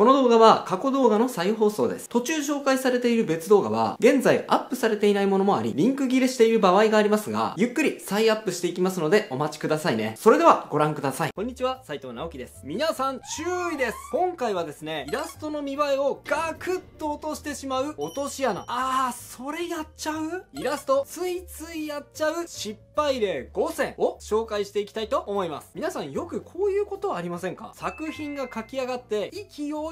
この動画は過去動画の再放送です。途中紹介されている別動画は、現在アップされていないものもあり、リンク切れしている場合がありますが、ゆっくり再アップしていきますので、お待ちくださいね。それでは、ご覧ください。こんにちは、斉藤直樹です。皆さん、注意です今回はですね、イラストの見栄えをガクッと落としてしまう落とし穴。あー、それやっちゃうイラスト、ついついやっちゃう失敗例5選を紹介していきたいと思います。皆さんよくこういうことはありませんか作品が書き上がって、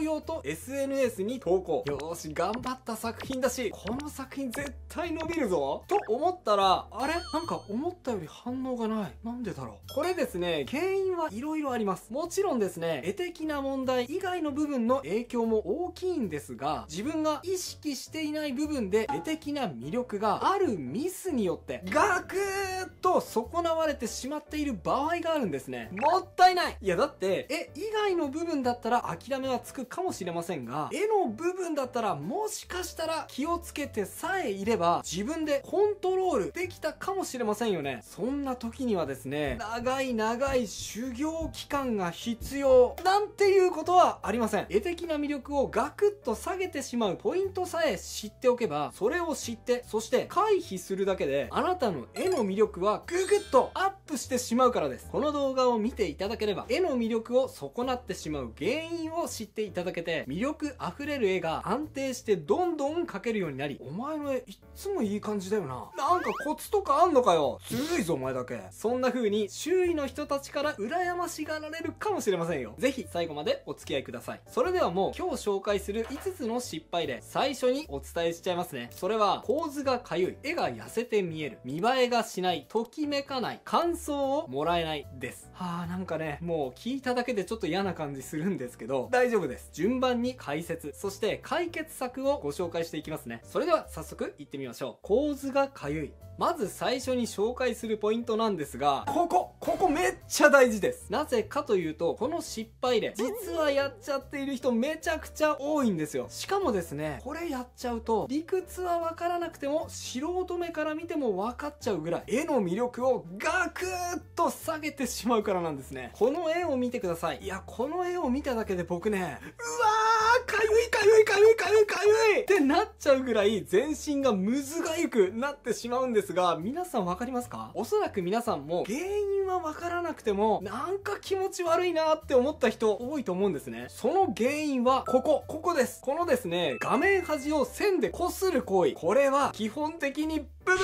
用と SNS に投稿。よし、頑張った作品だし、この作品絶対伸びるぞと思ったら、あれなんか思ったより反応がない。なんでだろうこれですね、原因はいろいろあります。もちろんですね、絵的な問題以外の部分の影響も大きいんですが、自分が意識していない部分で絵的な魅力があるミスによって、ガクーッと損なわれてしまっている場合があるんですね。もったいないいやだって、絵以外の部分だったら諦めはつくかもしれませんが、絵の部分だったらもしかしたら気をつけてさえいれば自分でコントロールできたかもしれませんよね。そんな時にはですね、長い長い修行期間が必要なんていうことはありません。絵的な魅力をガクッと下げてしまうポイントさえ知っておけば、それを知って、そして回避するだけで、あなたの絵の魅力はググッとアップしてしまうからです。この動画を見ていただければ、絵の魅力を損なってしまう原因を知っていいただけて、魅力あふれる絵が安定してどんどん描けるようになり、お前の絵、いっつもいい感じだよな。なんかコツとかあんのかよ。ずるいぞお前だけ。そんな風に、周囲の人たちから羨ましがられるかもしれませんよ。ぜひ、最後までお付き合いください。それではもう、今日紹介する5つの失敗例、最初にお伝えしちゃいますね。それは、構図がかゆい、絵が痩せて見える、見栄えがしない、ときめかない、感想をもらえないです。はあ、なんかね、もう聞いただけでちょっと嫌な感じするんですけど、大丈夫です。です。順番に解説、そして解決策をご紹介していきますね。それでは早速行ってみましょう。構図が痒い。まず最初に紹介するポイントなんですが、ここここめっちゃ大事です。なぜかというと、この失敗例、実はやっちゃっている人めちゃくちゃ多いんですよ。しかもですね、これやっちゃうと、理屈はわからなくても、素人目から見ても分かっちゃうぐらい、絵の魅力をガクッと下げてしまうからなんですね。この絵を見てください。いや、この絵を見ただけで僕ね、うわかゆいかゆいかゆいかゆいかゆいってなっちゃうぐらい全身がむずがゆくなってしまうんですが、皆さんわかりますかおそらく皆さんも原因はわからなくても、なんか気持ち悪いなって思った人多いと思うんですね。その原因は、ここ、ここです。このですね、画面端を線で擦る行為。これは基本的にブブ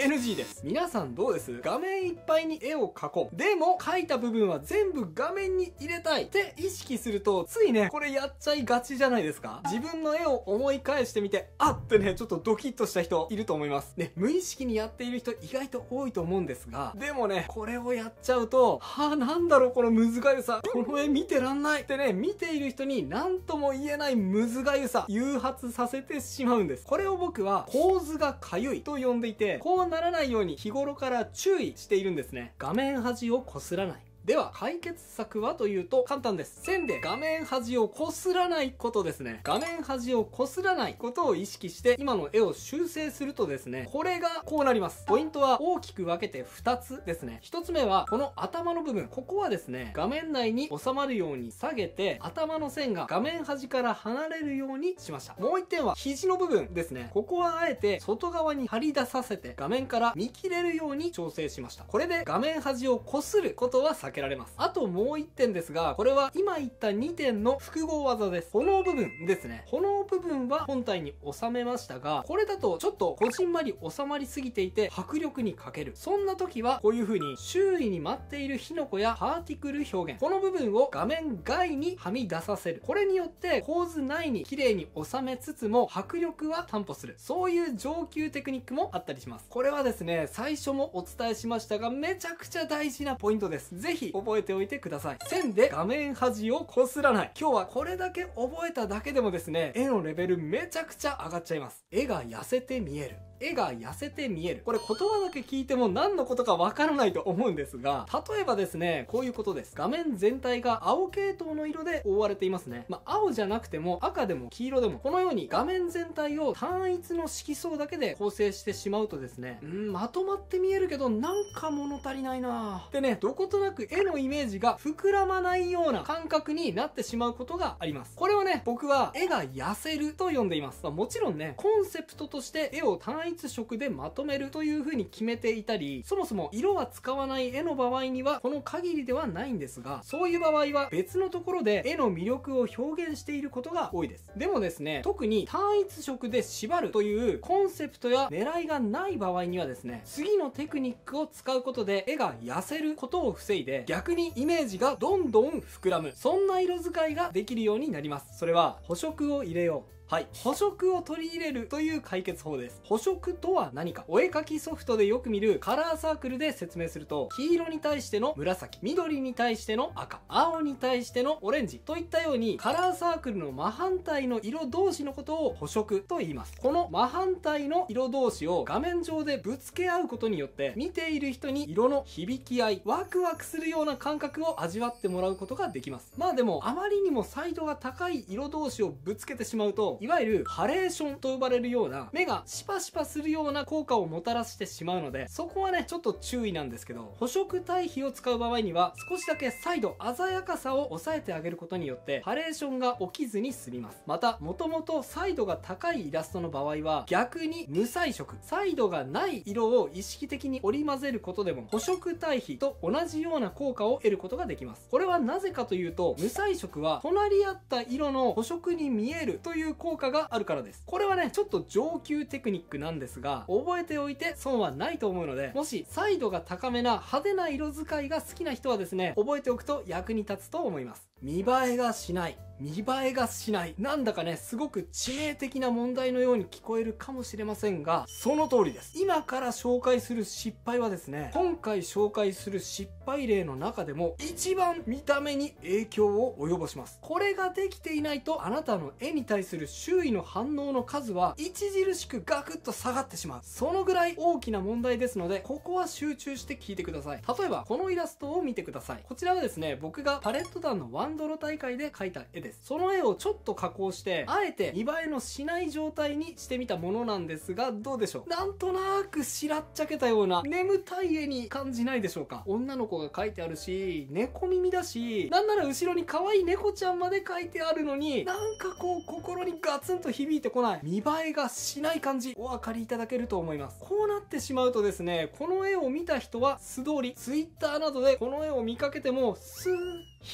ー NG です。皆さんどうです画面いっぱいに絵を描こう。でも、描いた部分は全部画面に入れたいって意識すると、ついね、これやっちゃいがちじゃないですか自分の絵を思い返してみて、あってね、ちょっとドキッとした人いると思います。ね、無意識にやっている人意外と多いと思うんですが、でもね、これをやっちゃうと、はあ、なんだろう、このむずがゆさ。この絵見てらんないってね、見ている人に何とも言えないむずがゆさ、誘発させてしまうんです。これを僕は、構図がかゆいと呼んでいて、こうならないように日頃から注意しているんですね。画面端をこすらない。では、解決策はというと簡単です。線で画面端をこすらないことですね。画面端をこすらないことを意識して、今の絵を修正するとですね、これがこうなります。ポイントは大きく分けて2つですね。1つ目は、この頭の部分。ここはですね、画面内に収まるように下げて、頭の線が画面端から離れるようにしました。もう1点は、肘の部分ですね。ここはあえて外側に張り出させて、画面から見切れるように調整しました。これで画面端をこすることは避けけられます。あともう1点ですが、これは今言った2点の複合技です。炎部分ですね。炎部分は本体に収めましたが、これだとちょっとこじんまり収まりすぎていて迫力に欠ける。そんな時はこういう風に周囲に舞っている火の粉やパーティクル表現。この部分を画面外にはみ出させる。これによって構図内に綺麗に収めつつも迫力は担保する。そういう上級テクニックもあったりします。これはですね、最初もお伝えしましたがめちゃくちゃ大事なポイントです。ぜひひ覚えておいてください。線で画面端をこすらない。今日はこれだけ覚えただけでもですね、絵のレベルめちゃくちゃ上がっちゃいます。絵が痩せて見える。絵が痩せて見える。これ言葉だけ聞いても何のことかわからないと思うんですが、例えばですね、こういうことです。画面全体が青系統の色で覆われていますね。まあ、青じゃなくても赤でも黄色でも、このように画面全体を単一の色相だけで構成してしまうとですね、うん、まとまって見えるけど、なんか物足りないなでね、どことなく絵のイメージが膨らまないような感覚になってしまうことがあります。これをね、僕は絵が痩せると呼んでいます。まあ、もちろんね、コンセプトとして絵を単枚色でまとめるという風に決めていたり、そもそも色は使わない絵の場合にはこの限りではないんですが、そういう場合は別のところで絵の魅力を表現していることが多いです。でもですね、特に単一色で縛るというコンセプトや狙いがない場合にはですね、次のテクニックを使うことで絵が痩せることを防いで、逆にイメージがどんどん膨らむ。そんな色使いができるようになります。それは補色を入れよう。はい。補色を取り入れるという解決法です。補色とは何かお絵かきソフトでよく見るカラーサークルで説明すると、黄色に対しての紫、緑に対しての赤、青に対してのオレンジといったように、カラーサークルの真反対の色同士のことを補色と言います。この真反対の色同士を画面上でぶつけ合うことによって、見ている人に色の響き合い、ワクワクするような感覚を味わってもらうことができます。まあでも、あまりにもサイドが高い色同士をぶつけてしまうと、いわゆるハレーションと呼ばれるような、目がシパシパするような効果をもたらしてしまうので、そこはね、ちょっと注意なんですけど、捕食対比を使う場合には、少しだけ再度鮮やかさを抑えてあげることによって、ハレーションが起きずに済みます。また、もともと彩度が高いイラストの場合は、逆に無彩色、彩度がない色を意識的に織り交ぜることでも、捕食対比と同じような効果を得ることができます。これはなぜかというと、無彩色は隣り合った色の捕食に見えるという効果があるからです。これはね、ちょっと上級テクニックなんですが、覚えておいて損はないと思うので、もしイ度が高めな派手な色使いが好きな人はですね、覚えておくと役に立つと思います。見栄えがしない。見栄えがしない。なんだかね、すごく致命的な問題のように聞こえるかもしれませんが、その通りです。今から紹介する失敗はですね、今回紹介する失敗例の中でも、一番見た目に影響を及ぼします。これができていないと、あなたの絵に対する周囲の反応の数は、著しくガクッと下がってしまう。そのぐらい大きな問題ですので、ここは集中して聞いてください。例えば、このイラストを見てください。こちらはですね、僕がパレット団のワンドロ大会で描いた絵です。ですその絵をちょっと加工してあえて見栄えのしない状態にしてみたものなんですがどうでしょうなんとなくしらっちゃけたような眠たい絵に感じないでしょうか女の子が描いてあるし猫耳だしなんなら後ろに可愛い猫ちゃんまで描いてあるのになんかこう心にガツンと響いてこない見栄えがしない感じお分かりいただけると思いますこうなってしまうとですねこの絵を見た人は素通り Twitter などでこの絵を見かけてもスーッ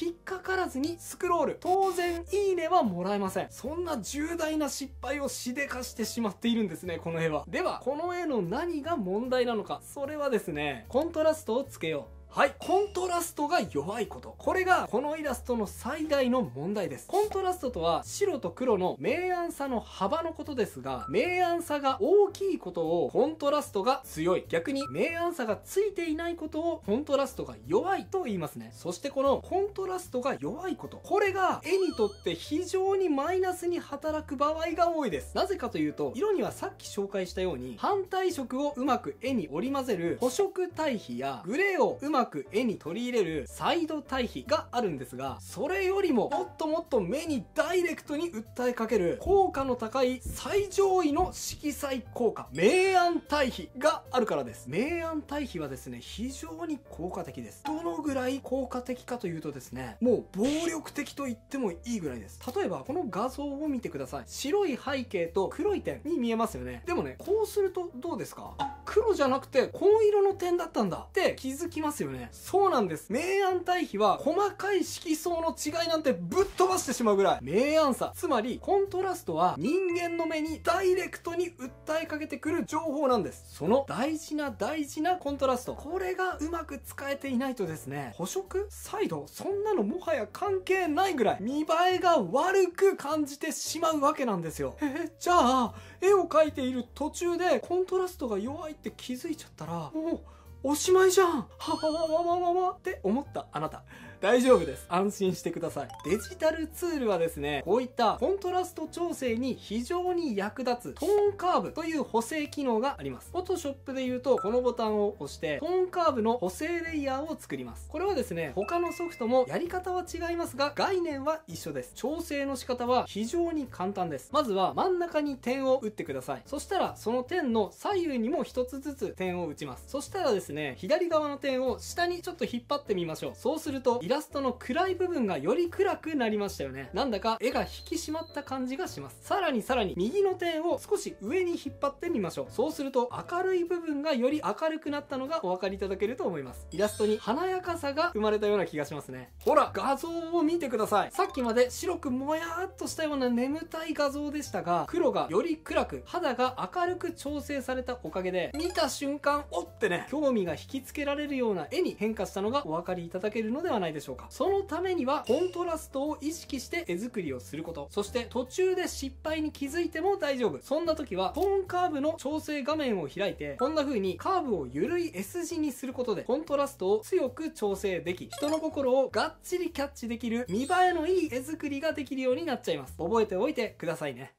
引っかからずにスクロール当然然いいねはもらえません。そんな重大な失敗をしでかしてしまっているんですね、この絵は。では、この絵の何が問題なのか。それはですね、コントラストをつけよう。はい、コントラストが弱いこと。これがこのイラストの最大の問題です。コントラストとは白と黒の明暗差の幅のことですが、明暗差が大きいことをコントラストが強い。逆に明暗差がついていないことをコントラストが弱いと言いますね。そしてこのコントラストが弱いこと。これが絵にとって非常にマイナスに働く場合が多いです。なぜかというと、色にはさっき紹介したように反対色をうまく絵に織り混ぜる補色対比やグレーをうまくく絵に取り入れるサイド対比があるんですが、それよりももっともっと目にダイレクトに訴えかける効果の高い最上位の色彩効果、明暗対比があるからです。明暗対比はですね、非常に効果的です。どのぐらい効果的かというとですね、もう暴力的と言ってもいいぐらいです。例えばこの画像を見てください。白い背景と黒い点に見えますよね。でもね、こうするとどうですか黒じゃなくて紺色の点だったんだって気づきますよねそうなんです明暗対比は細かい色相の違いなんてぶっ飛ばしてしまうぐらい明暗差つまりコントラストは人間の目にダイレクトに訴えかけてくる情報なんですその大事な大事なコントラストこれがうまく使えていないとですね補色サイドそんなのもはや関係ないぐらい見栄えが悪く感じてしまうわけなんですよえじゃあ絵を描いている途中でコントラストが弱いって気づいちゃったら、もう、おしまいじゃんはははははははって思ったあなた。大丈夫です。安心してください。デジタルツールはですね、こういったコントラスト調整に非常に役立つトーンカーブという補正機能があります。Photoshop で言うと、このボタンを押して、トーンカーブの補正レイヤーを作ります。これはですね、他のソフトもやり方は違いますが、概念は一緒です。調整の仕方は非常に簡単です。まずは真ん中に点を打ってください。そしたら、その点の左右にも1つずつ点を打ちます。そしたらですね、左側の点を下にちょっと引っ張ってみましょう。そうすると、イラストの暗い部分がより暗くなりましたよね。なんだか絵が引き締まった感じがします。さらにさらに右の点を少し上に引っ張ってみましょう。そうすると明るい部分がより明るくなったのがお分かりいただけると思います。イラストに華やかさが生まれたような気がしますね。ほら、画像を見てください。さっきまで白くもやーっとしたような眠たい画像でしたが、黒がより暗く、肌が明るく調整されたおかげで、見た瞬間、おってね、興味が引きつけられるような絵に変化したのがお分かりいただけるのではないでしょうか。しょうかそのためにはコントラストを意識して絵作りをすることそして途中で失敗に気づいても大丈夫そんな時はトーンカーブの調整画面を開いてこんな風にカーブを緩い S 字にすることでコントラストを強く調整でき人の心をがっちりキャッチできる見栄えのいい絵作りができるようになっちゃいます覚えておいてくださいね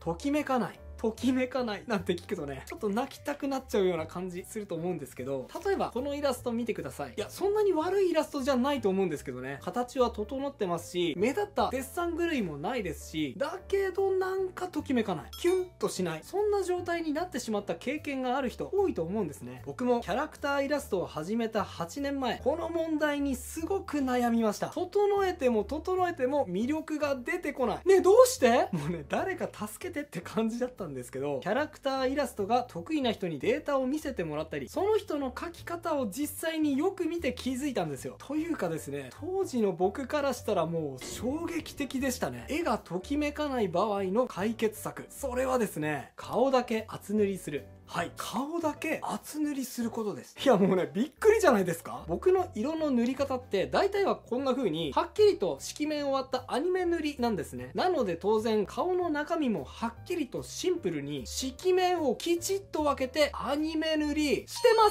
ときめかないときめかないなんて聞くとね、ちょっと泣きたくなっちゃうような感じすると思うんですけど、例えばこのイラスト見てください。いや、そんなに悪いイラストじゃないと思うんですけどね、形は整ってますし、目立ったデッサン狂いもないですし、だけどなんかときめかない。キュンとしない。そんな状態になってしまった経験がある人多いと思うんですね。僕もキャラクターイラストを始めた8年前、この問題にすごく悩みました。整えても整えても魅力が出てこない。ねどうしてもうね、誰か助けてって感じだったんでんですけど、キャラクターイラストが得意な人にデータを見せてもらったり、その人の描き方を実際によく見て気づいたんですよ。というかですね、当時の僕からしたらもう衝撃的でしたね。絵がときめかない場合の解決策。それはですね、顔だけ厚塗りする。はい顔だけ厚塗りすることですいやもうねびっくりじゃないですか僕の色の塗り方って大体はこんな風にはっきりと色面を割ったアニメ塗りなんですねなので当然顔の中身もはっきりとシンプルに色面をきちっと分けてアニメ塗りしてま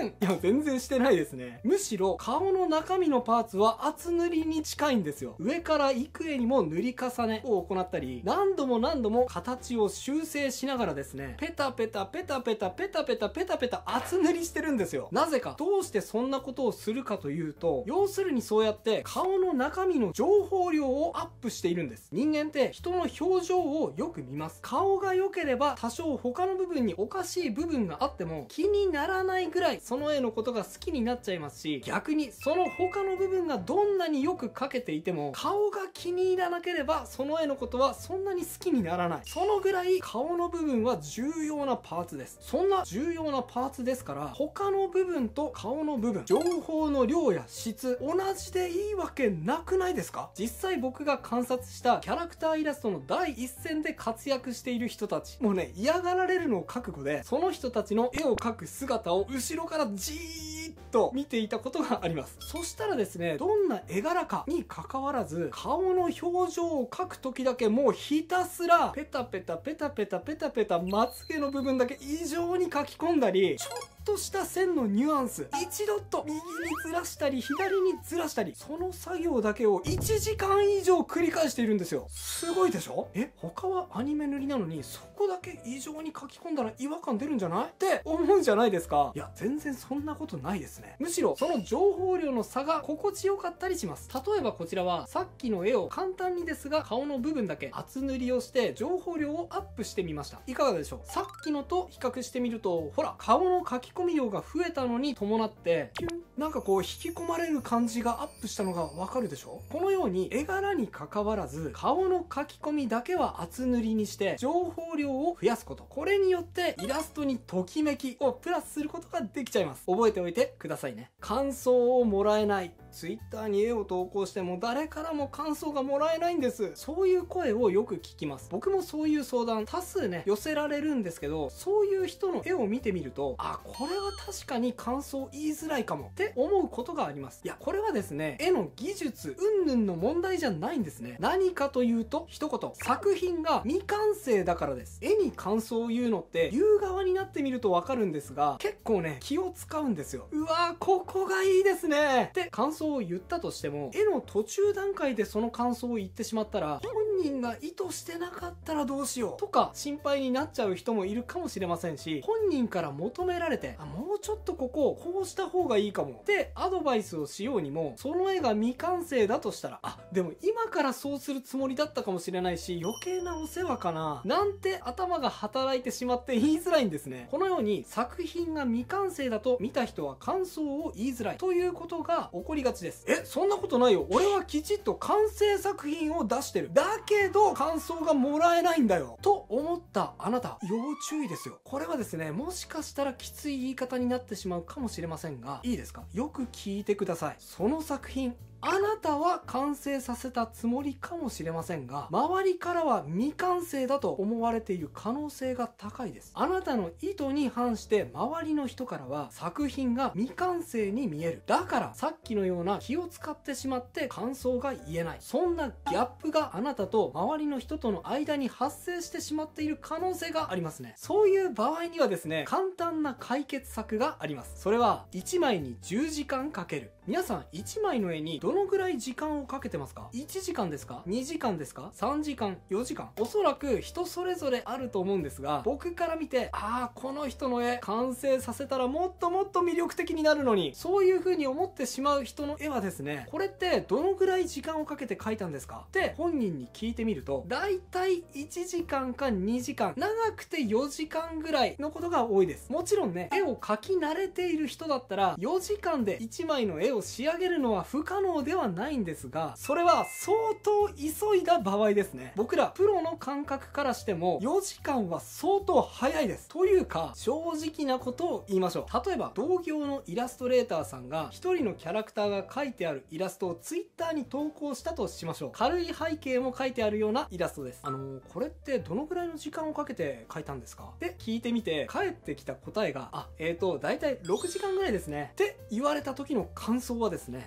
せんいや全然してないですねむしろ顔の中身のパーツは厚塗りに近いんですよ上から幾重にも塗り重ねを行ったり何度も何度も形を修正しながらですねペタペタペタペタペタペタペタペタペタ厚塗りしてるんですよ。なぜか。どうしてそんなことをするかというと、要するにそうやって顔の中身の情報量をアップしているんです。人間って人の表情をよく見ます。顔が良ければ多少他の部分におかしい部分があっても気にならないぐらいその絵のことが好きになっちゃいますし、逆にその他の部分がどんなによく描けていても顔が気に入らなければその絵のことはそんなに好きにならない。そのぐらい顔の部分は重要なパーーツです。そんな重要なパーツですから、他の部分と顔の部分、情報の量や質、同じでいいわけなくないですか実際僕が観察したキャラクターイラストの第一線で活躍している人たち、もうね、嫌がられるのを覚悟で、その人たちの絵を描く姿を後ろからじーと見ていたことがあります。そしたらですね、どんな絵柄かに関わらず、顔の表情を描く時だけもうひたすら、ペタペタペタペタペタペタまつげの部分だけ異常に描き込んだり、ちょっとした線のニュアンス、一度と右にずらしたり、左にずらしたり、その作業だけを1時間以上繰り返しているんですよ。すごいでしょえ、他はアニメ塗りなのに、そこだけ異常に書き込んだら違和感出るんじゃないって思うんじゃないですか。いや、全然そんなことないですね。ね。むしろ、その情報量の差が心地よかったりします。例えばこちらは、さっきの絵を簡単にですが、顔の部分だけ厚塗りをして、情報量をアップしてみました。いかがでしょうさっきのと比較してみると、ほら、顔の書き込み量が増えたのに伴って、キュンなんかこう、引き込まれる感じがアップしたのがわかるでしょこのように、絵柄に関わらず、顔の書き込みだけは厚塗りにして、情報量を増やすこと。これによって、イラストにときめきをプラスすることができちゃいます。覚えておいてください。ださいね。感想をもらえない。ツイッターに絵を投稿しても誰からも感想がもらえないんですそういう声をよく聞きます僕もそういう相談多数ね寄せられるんですけどそういう人の絵を見てみるとあこれは確かに感想言いづらいかもって思うことがありますいやこれはですね絵の技術云々の問題じゃないんですね何かというと一言作品が未完成だからです絵に感想を言うのって言う側になってみるとわかるんですが結構ね気を使うんですようわぁ、ここがいいですねって感想想を言ったとしても、絵の途中段階でその感想を言ってしまったら、本人が意図してなかったらどうしようとか心配になっちゃう人もいるかもしれませんし、本人から求められて、あ、もうちょっとここをこうした方がいいかもってアドバイスをしようにも、その絵が未完成だとしたら、あ、でも今からそうするつもりだったかもしれないし、余計なお世話かな、なんて頭が働いてしまって言いづらいんですね。このように作品が未完成だと見た人は感想を言いづらいということが起こりがちですえそんなことないよ俺はきちっと完成作品を出してるだけど感想がもらえないんだよと思ったあなた要注意ですよこれはですねもしかしたらきつい言い方になってしまうかもしれませんがいいですかよく聞いてくださいその作品あなたは完成させたつもりかもしれませんが、周りからは未完成だと思われている可能性が高いです。あなたの意図に反して周りの人からは作品が未完成に見える。だからさっきのような気を使ってしまって感想が言えない。そんなギャップがあなたと周りの人との間に発生してしまっている可能性がありますね。そういう場合にはですね、簡単な解決策があります。それは1枚に10時間かける。皆さん1枚の絵にどのぐらい時間をかけてますか ?1 時間ですか ?2 時間ですか ?3 時間 ?4 時間おそらく人それぞれあると思うんですが、僕から見て、ああ、この人の絵完成させたらもっともっと魅力的になるのに、そういう風に思ってしまう人の絵はですね、これってどのぐらい時間をかけて描いたんですかって本人に聞いてみると、だいたい1時間か2時間、長くて4時間ぐらいのことが多いです。もちろんね、絵を描き慣れている人だったら、4時間で1枚の絵をを仕上げるのは不可能ではないんですが、それは相当急いだ場合ですね。僕らプロの感覚からしても4時間は相当早いです。というか、正直なことを言いましょう。例えば、同業のイラストレーターさんが1人のキャラクターが描いてあるイラストを Twitter に投稿したとしましょう。軽い背景も描いてあるようなイラストです。あのー、これってどのくらいの時間をかけて描いたんですかで聞いてみて、帰ってきた答えが、あ、えーと、だいたい6時間ぐらいですね。って言われた時の感想はですね、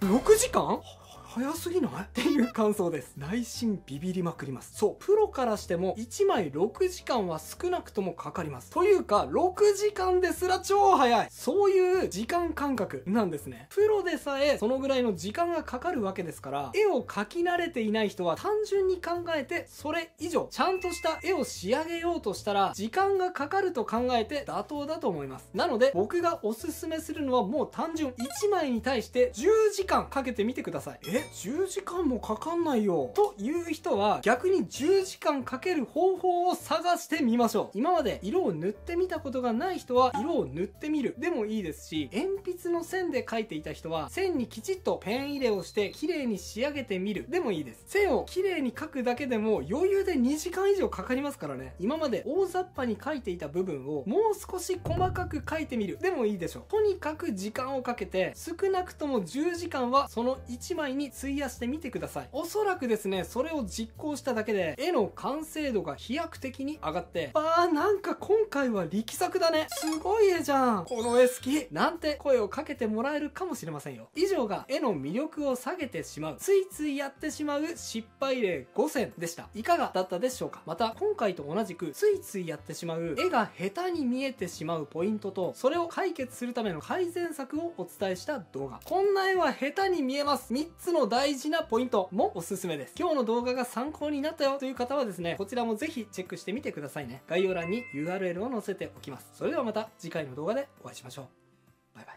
6時間早すぎないっていう感想です。内心ビビりまくります。そう、プロからしても1枚6時間は少なくともかかります。というか、6時間ですら超早いそういう時間感覚なんですね。プロでさえそのぐらいの時間がかかるわけですから、絵を描き慣れていない人は単純に考えて、それ以上、ちゃんとした絵を仕上げようとしたら、時間がかかると考えて妥当だと思います。なので、僕がおすすめするのはもう単純1枚に対して10時間かけてみてください。ええ10時間もかかんないよという人は逆に10時間かける方法を探してみましょう今まで色を塗ってみたことがない人は色を塗ってみるでもいいですし鉛筆の線で描いていた人は線にきちっとペン入れをして綺麗に仕上げてみるでもいいです線を綺麗に描くだけでも余裕で2時間以上かかりますからね今まで大雑把に描いていた部分をもう少し細かく描いてみるでもいいでしょうとにかく時間をかけて少なくとも10時間はその1枚に費やしてみてください。おそらくですね、それを実行しただけで、絵の完成度が飛躍的に上がって、あーなんか今回は力作だね。すごい絵じゃん。この絵好き。なんて声をかけてもらえるかもしれませんよ。以上が絵の魅力を下げてしまう、ついついやってしまう失敗例5選でした。いかがだったでしょうかまた、今回と同じく、ついついやってしまう、絵が下手に見えてしまうポイントと、それを解決するための改善策をお伝えした動画。こんな絵は下手に見えます。3つのの大事なポイントもおすすめです。今日の動画が参考になったよという方はですね、こちらもぜひチェックしてみてくださいね。概要欄に URL を載せておきます。それではまた次回の動画でお会いしましょう。バイバイ。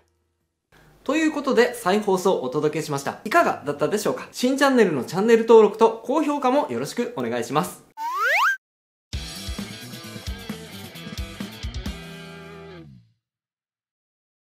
ということで、再放送をお届けしました。いかがだったでしょうか新チャンネルのチャンネル登録と高評価もよろしくお願いします。